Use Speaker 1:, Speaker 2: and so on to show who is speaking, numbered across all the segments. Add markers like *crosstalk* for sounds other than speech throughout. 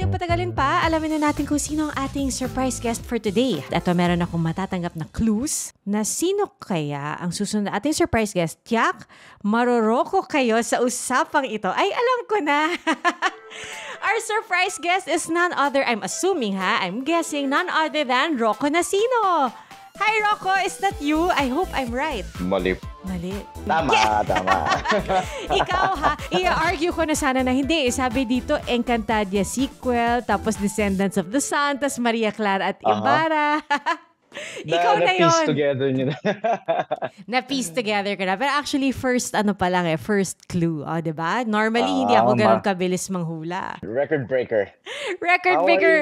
Speaker 1: ating patagalin pa, alamin na natin kung sino ang ating surprise guest for today. At ito, uh, meron akong matatanggap na clues na sino kaya ang susunod na ating surprise guest. Tiyak, maroroko kayo sa usapang ito. Ay, alam ko na! *laughs* Our surprise guest is none other, I'm assuming ha, I'm guessing, none other than Rocco Nasino. Hi, Rocco! Is that you? I hope I'm right. Mali. Mali.
Speaker 2: Tama, yeah. tama. *laughs*
Speaker 1: Ikaw ha, i-argue ko na sana na hindi. Sabi dito, Encantadia sequel, tapos Descendants of the Sun, tapos Maria Clara at Ibarra. Uh-huh. *laughs* na, Ikaw na, na yun. Na-piece together nyo na. *laughs* na-piece mm. together ka na. Pero actually, first, ano pa lang eh, first clue. O, oh, ah, diba? Normally, uh, hindi ako ganun kabilis manghula.
Speaker 2: Record breaker.
Speaker 1: *laughs* Record breaker.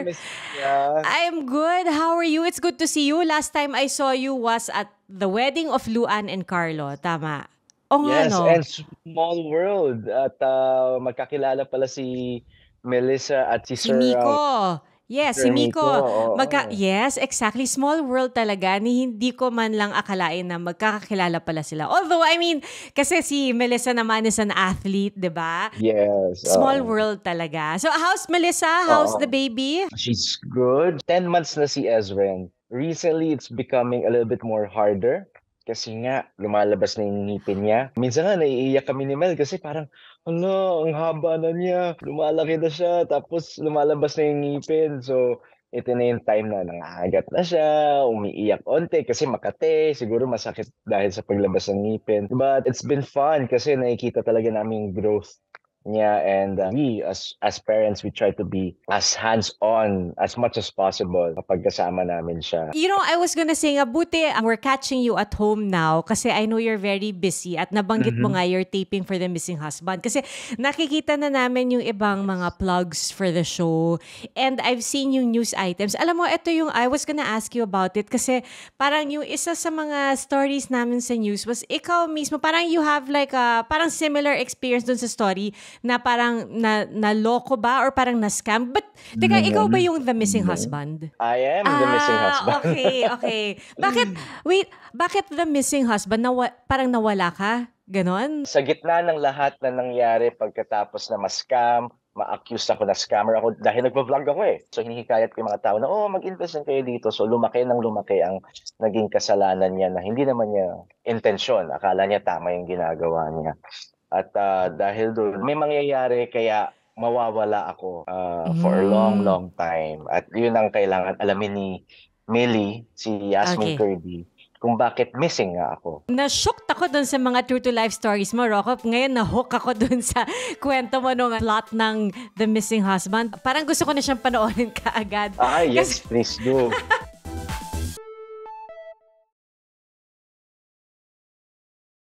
Speaker 1: Are uh, I'm good. How are you? It's good to see you. Last time I saw you was at the wedding of Luan and Carlo. Tama. O nga, yes, no? and
Speaker 2: small world. At uh, magkakilala pala si Melissa at si, Sir... Si Nico. Uh,
Speaker 1: um, Yes, si Miko. magka- yes, exactly. Small world talaga. Ni hindi ko man lang akalain na magkakakilala pala sila. Although, I mean, kasi si Melissa naman is an athlete, di ba?
Speaker 2: Yes. Small oh.
Speaker 1: world talaga. So, how's Melissa? How's oh. the baby?
Speaker 2: She's good. 10 months na si Ezren. Recently, it's becoming a little bit more harder kasi nga, lumalabas na yung ngipin niya. Minsan nga, naiiyak kami ni Mel kasi parang, ano, ang haba na niya. Lumalaki na siya. Tapos, lumalabas na yung ngipin. So, ito na yung time na nangahagat na siya, umiiyak onte kasi makate, siguro masakit dahil sa paglabas ng ngipin. But diba? it's been fun kasi nakikita talaga namin yung growth Yeah, and uh, we as as parents, we try to be as hands-on as much as possible kapag kasama namin siya. You know,
Speaker 1: I was gonna say, nga, buti uh, we're catching you at home now kasi I know you're very busy at nabanggit mm-hmm. mo nga you're taping for The Missing Husband kasi nakikita na namin yung ibang mga plugs for the show and I've seen yung news items. Alam mo, ito yung I was gonna ask you about it kasi parang yung isa sa mga stories namin sa news was ikaw mismo, parang you have like a, parang similar experience dun sa story na parang na, naloko ba or parang na-scam? But, teka, mm ikaw ba yung the missing mm husband? I
Speaker 2: am ah, the missing husband. okay, okay.
Speaker 1: Bakit, *laughs* wait, bakit the missing husband? Nawa, parang nawala ka? Ganon? Sa
Speaker 2: gitna ng lahat na nangyari pagkatapos na ma-scam, ma-accuse ako na scammer ako dahil nagpa-vlog ako eh. So hinihikayat ko yung mga tao na, oh, mag-invest lang kayo dito. So lumaki nang lumaki ang naging kasalanan niya na hindi naman niya intensyon. Akala niya tama yung ginagawa niya. At uh, dahil doon, may mangyayari kaya mawawala ako uh, mm. for a long, hmm. long time. At yun ang kailangan alamin ni Millie, si Yasmin okay. Kirby, kung bakit missing nga ako.
Speaker 1: Nashocked ako dun sa mga true to life stories mo, Rocco. Ngayon, na-hook ako dun sa *laughs* kwento mo nung plot ng The Missing Husband. Parang gusto ko na siyang panoorin *laughs* kaagad. Ah, yes,
Speaker 2: Kasi... please do. *laughs*